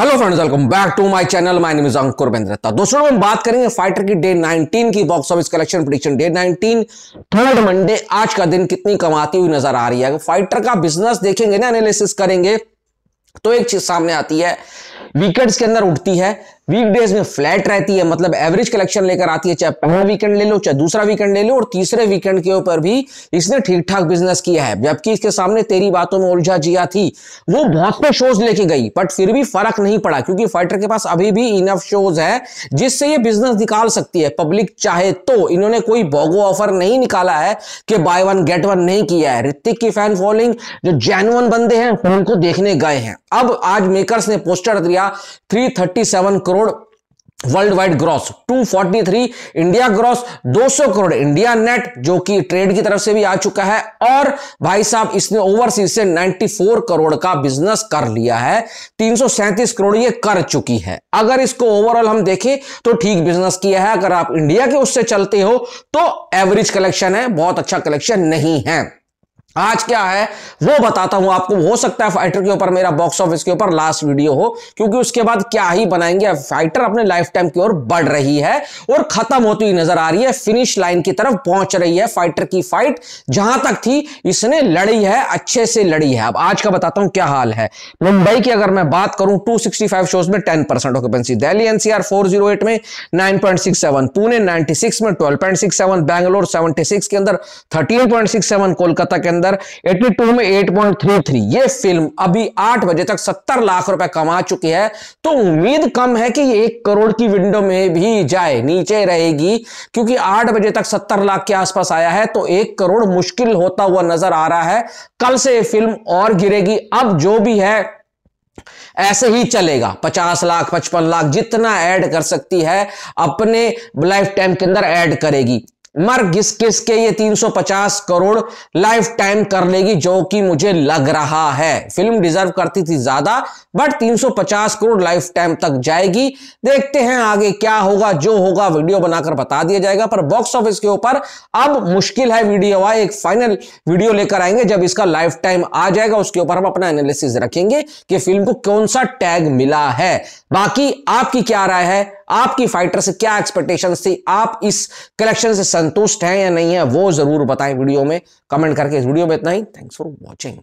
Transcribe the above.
hello friends welcome back to my channel my name is Ankur बेंद्रता दोस्तों हम बात करेंगे फाइटर की डे 19 की box office collection prediction day 19 third Monday आज का दिन कितनी कमाती हुई नजर आ रही है फाइटर का बिजनेस देखेंगे ना एनालिसिस करेंगे तो एक चीज सामने आती है विकेट्स के अंदर उठती है वीकडेज में फ्लैट रहती है मतलब एवरेज कलेक्शन लेकर आती है चाहे पहला वीकेंड ले लो चाहे दूसरा वीकेंड ले लो और तीसरे वीकेंड के ऊपर भी इसने ठीक ठाक बिजनेस किया है जबकि इसके सामने तेरी बातों में उलझा जिया थी वो बहुत पे शोज लेके गई बट फिर भी फर्क नहीं पड़ा क्योंकि फाइटर के पास अभी भी इनफ शोज है जिससे ये बिजनेस निकाल सकती है पब्लिक चाहे तो इन्होंने कोई बोगो ऑफर नहीं निकाला है कि बाय वन गेट वन नहीं किया है ऋतिक की फैन फॉलोइंग जो जेनुअन बंदे हैं उनको देखने गए हैं अब आज मेकर्स ने पोस्टर दिया three crore crore worldwide gross 243 India gross 200 crore India net जो कि ट्रेड की तरफ से भी आ चुका है और भाई साहब इसने ओवरसीज से 94 करोड़ का बिजनेस कर लिया है तीन करोड़ ये कर चुकी है अगर इसको ओवरऑल हम देखें तो ठीक बिजनेस किया है अगर आप इंडिया के उससे चलते हो तो एवरेज कलेक्शन है बहुत अच्छा कलेक्शन नहीं है आज क्या है वो बताता हूं आपको हो सकता है फाइटर के ऊपर मेरा बॉक्स ऑफिस के ऊपर लास्ट वीडियो हो क्योंकि उसके बाद क्या ही बनाएंगे फाइटर अपने लाइफ टाइम की ओर बढ़ रही है और खत्म होती हुई नजर आ रही है फिनिश लाइन की तरफ पहुंच रही है फाइटर की फाइट जहां तक थी इसने लड़ी है अच्छे से लड़ी है अब आज का बताता हूं क्या हाल है मुंबई की अगर मैं बात करूं टू शोज में ten percent occupancy Delhi NCR four में नाइन पुणे नाइनटी में ट्वेल्व बैंगलोर सेवेंटी के अंदर थर्टीन कोलकाता के अंदर अंदर 82 में 8.33 ये फिल्म अभी 8 बजे तक 70 लाख रुपए कमा चुकी है तो उम्मीद कम है कि एक करोड़ की विंडो में भी जाए नीचे रहेगी क्योंकि 8 बजे तक 70 लाख के आसपास आया है तो एक करोड़ मुश्किल होता हुआ नजर आ रहा है कल से ये फिल्म और गिरेगी अब जो भी है ऐसे ही चलेगा पचास लाख पचपन लाख जितना ऐड कर सकती है अपने लाइफ टाइम के अंदर ऐड करेगी मर किस किस के ये 350 करोड़ लाइफ टाइम कर लेगी जो कि मुझे लग रहा है फिल्म डिजर्व करती थी ज्यादा बट 350 करोड़ लाइफ टाइम तक जाएगी देखते हैं आगे क्या होगा जो होगा वीडियो बनाकर बता दिया जाएगा पर बॉक्स ऑफिस के ऊपर अब मुश्किल है वीडियो आए एक फाइनल वीडियो लेकर आएंगे जब इसका लाइफ टाइम आ जाएगा उसके ऊपर हम अपना एनालिसिस रखेंगे कि फिल्म को कौन सा टैग मिला है बाकी आपकी क्या राय है आपकी फाइटर से क्या एक्सपेक्टेशन थी आप इस कलेक्शन से संतुष्ट हैं या नहीं है वो जरूर बताएं वीडियो में कमेंट करके इस वीडियो में इतना ही थैंक्स फॉर वॉचिंग